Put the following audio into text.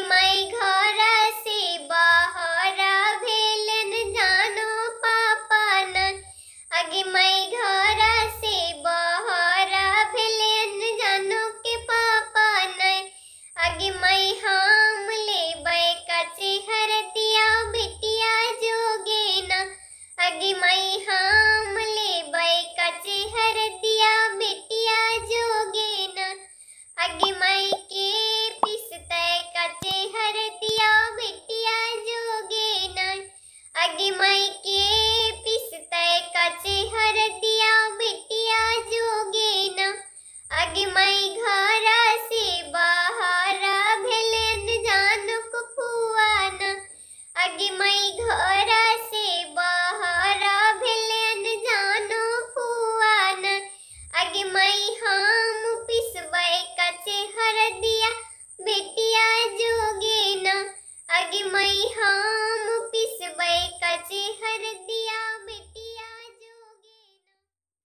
my मई के पिसते कचे हर दिया बिटिया जोगे न अग मई घर से बाहर भेलन जान को फुआन अग मई घर से बाहर भेलन जानो फुआन अग मई हम पिसवे कचे हर दिया बिटिया जोगे न अग मई हम